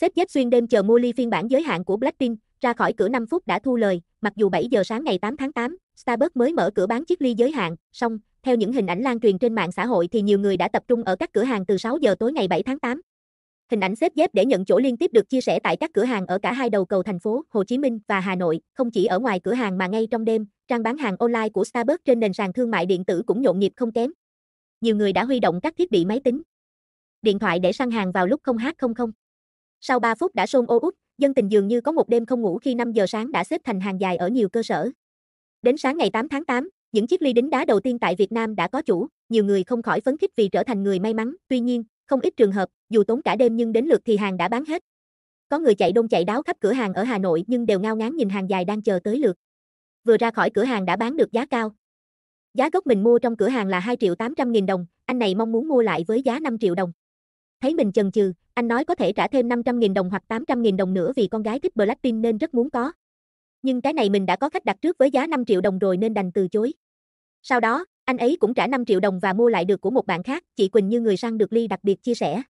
Xếp dép xuyên đêm chờ mua ly phiên bản giới hạn của Blackpink, ra khỏi cửa 5 phút đã thu lời, mặc dù 7 giờ sáng ngày 8 tháng 8, Starbucks mới mở cửa bán chiếc ly giới hạn, song, theo những hình ảnh lan truyền trên mạng xã hội thì nhiều người đã tập trung ở các cửa hàng từ 6 giờ tối ngày 7 tháng 8. Hình ảnh xếp dép để nhận chỗ liên tiếp được chia sẻ tại các cửa hàng ở cả hai đầu cầu thành phố Hồ Chí Minh và Hà Nội, không chỉ ở ngoài cửa hàng mà ngay trong đêm, trang bán hàng online của Starbucks trên nền sàn thương mại điện tử cũng nhộn nhịp không kém. Nhiều người đã huy động các thiết bị máy tính, điện thoại để săn hàng vào lúc 0h00 sau 3 phút đã xôn ô út, dân tình dường như có một đêm không ngủ khi 5 giờ sáng đã xếp thành hàng dài ở nhiều cơ sở. Đến sáng ngày 8 tháng 8, những chiếc ly đính đá đầu tiên tại Việt Nam đã có chủ, nhiều người không khỏi phấn khích vì trở thành người may mắn, tuy nhiên, không ít trường hợp, dù tốn cả đêm nhưng đến lượt thì hàng đã bán hết. Có người chạy đông chạy đáo khắp cửa hàng ở Hà Nội nhưng đều ngao ngán nhìn hàng dài đang chờ tới lượt. Vừa ra khỏi cửa hàng đã bán được giá cao. Giá gốc mình mua trong cửa hàng là 2 triệu 800 nghìn đồng, anh này mong muốn mua lại với giá 5 triệu đồng. Thấy mình chần chừ, anh nói có thể trả thêm 500.000 đồng hoặc 800.000 đồng nữa vì con gái thích Blackpink nên rất muốn có. Nhưng cái này mình đã có khách đặt trước với giá 5 triệu đồng rồi nên đành từ chối. Sau đó, anh ấy cũng trả 5 triệu đồng và mua lại được của một bạn khác, chị Quỳnh như người săn được ly đặc biệt chia sẻ.